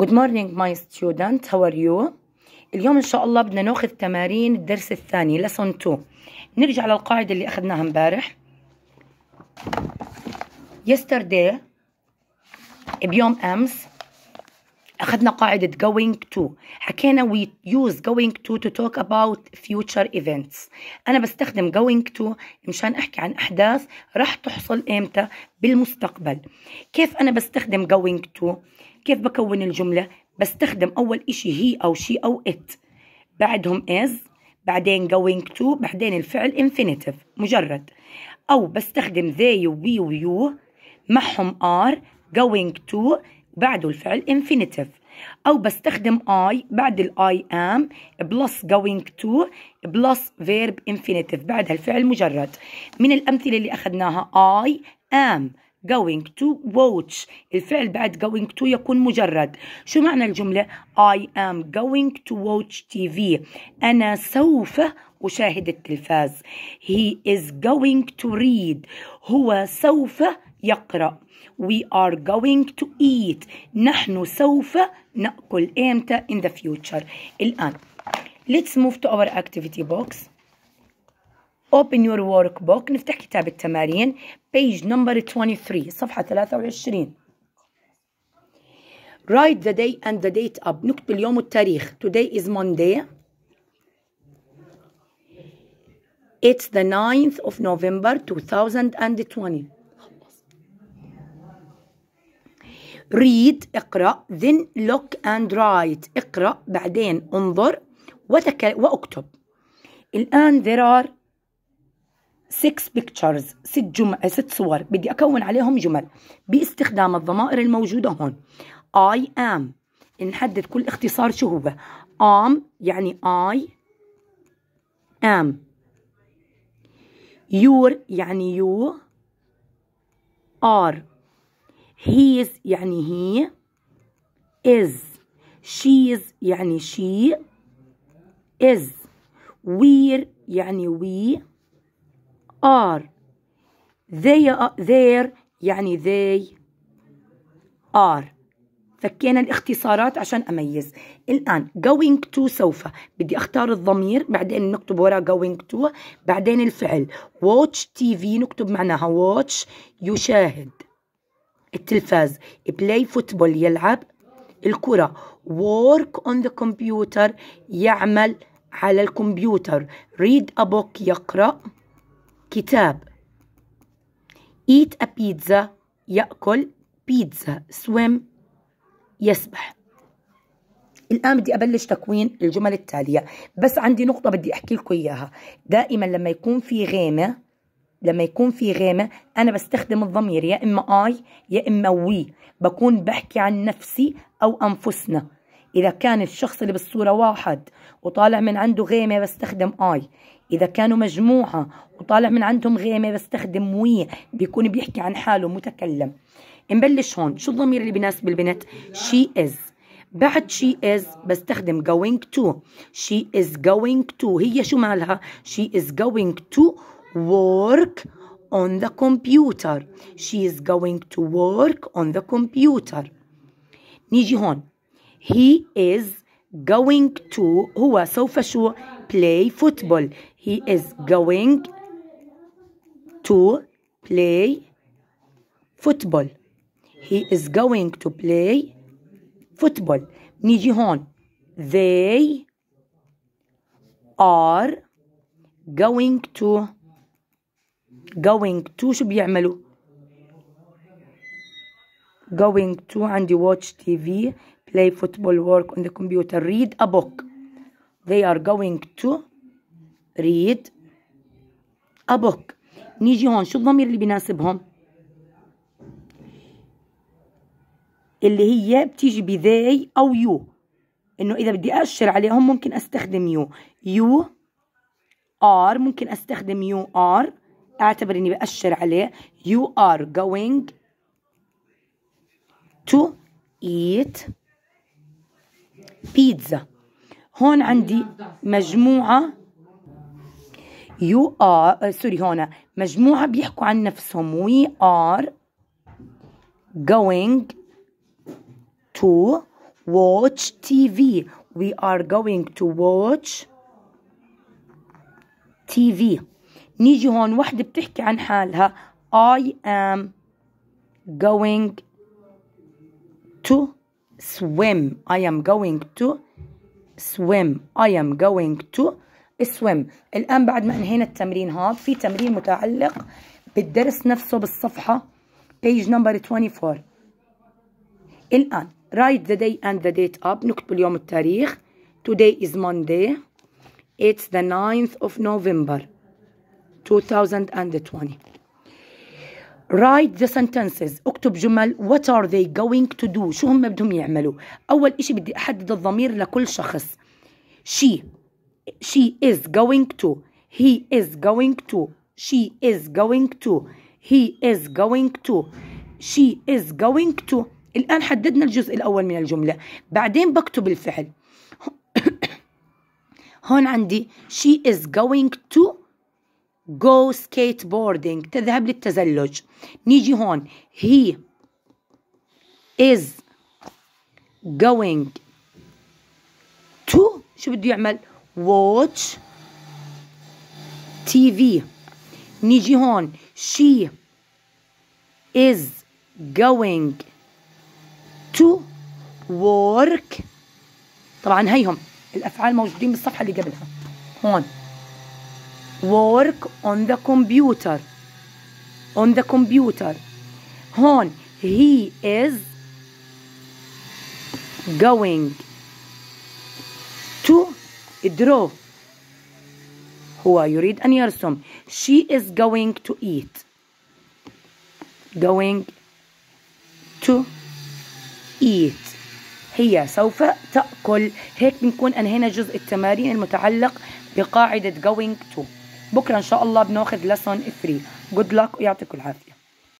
Good morning my student, how are you? اليوم إن شاء الله بدنا ناخذ تمارين الدرس الثاني lesson 2 نرجع للقاعدة اللي أخذناها امبارح Yesterday بيوم أمس أخذنا قاعدة going to حكينا we use going to to talk about future events أنا بستخدم going to مشان أحكي عن أحداث رح تحصل إمتى بالمستقبل كيف أنا بستخدم going to كيف بكون الجملة بستخدم أول إشي هي أو شي أو إت بعدهم إز بعدين going to بعدين الفعل infinitive مجرد أو بستخدم they و ويو معهم are going to بعده الفعل infinitive أو بستخدم I بعد ال I am plus going to plus verb infinitive بعدها الفعل مجرد من الأمثلة اللي أخذناها I am going to watch الفعل بعد going to يكون مجرد شو معنى الجملة I am going to watch TV أنا سوف أشاهد التلفاز he is going to read هو سوف يقرأ we are going to eat نحن سوف نأكل إمتى in the future الآن let's move to our activity box Open your workbook نفتح كتاب التمارين page number 23 صفحة 23 Write the day and the date up نكتب اليوم والتاريخ Today is Monday It's the 9th of November 2020 read اقرأ then look and write اقرأ بعدين انظر وتك... واكتب الآن there are 6 بيكتشرز 6 جمل ست صور بدي اكون عليهم جمل باستخدام الضمائر الموجوده هون I am نحدد كل اختصار شو هو am يعني I am your يعني you are his يعني he is she's يعني she is we're يعني we are they are there يعني they are فكينا الاختصارات عشان أميز الآن going to سوف بدي أختار الضمير بعدين نكتب ورا going to بعدين الفعل watch TV نكتب معناها watch يشاهد التلفاز play football يلعب الكرة work on the computer يعمل على الكمبيوتر read a book يقرأ كتاب eat a pizza يأكل بيتزا swim يسبح الآن بدي أبلش تكوين الجمل التالية بس عندي نقطة بدي أحكي لكم إياها دائما لما يكون في غيمة لما يكون في غيمة أنا بستخدم الضمير يا إما آي يا إما وي بكون بحكي عن نفسي أو أنفسنا إذا كان الشخص اللي بالصورة واحد وطالع من عنده غيمة بستخدم آي إذا كانوا مجموعة وطالع من عندهم غيمة بستخدم وي بيكون بيحكي عن حاله متكلم نبلش هون شو الضمير اللي بيناسب البنت شي از بعد شي از بستخدم going to she is going to هي شو مالها she is going to work on the computer she is going to work on the computer نيجي هون he is going to هو سوف شو play football. He is going to play football. He is going to play football. نيجي هون. They are going to going to شو بيعملوا؟ going to عندي watch TV, play football, work on the computer, read a book. they are going to read a book نيجي هون شو الضمير اللي بيناسبهم اللي هي بتيجي بذي او يو انه اذا بدي اشر عليهم ممكن استخدم يو يو ار ممكن استخدم يو ار اعتبر اني باشر عليه يو ار going to eat بيتزا هون عندي مجموعة يو ار سوري هون مجموعة بيحكوا عن نفسهم وي ار going to watch TV we are going to watch TV نيجي هون وحدة بتحكي عن حالها I am going to swim I am going to swim I am going to swim الآن بعد ما انهينا التمرين هذا في تمرين متعلق بالدرس نفسه بالصفحة page number 24 الآن write the day and the date up نكتب اليوم التاريخ today is Monday it's the 9th of November 2020 write the sentences اكتب جمل what are they going to do شو هم بدهم يعملوا اول اشي بدي احدد الضمير لكل شخص she she is going to he is going to she is going to he is going to she is going to الآن حددنا الجزء الأول من الجملة بعدين بكتب الفعل هون عندي she is going to go skateboarding تذهب للتزلج نيجي هون he is going to شو بده يعمل watch TV نيجي هون she is going to work طبعا هيهم الافعال موجودين بالصفحه اللي قبلها هون work on the computer on the computer هون he is going to draw هو يريد أن يرسم she is going to eat going to eat هي سوف تأكل هيك بنكون أنهينا جزء التمارين المتعلق بقاعدة going to بكره ان شاء الله بناخذ لسون 3 جود لك ويعطيكم العافيه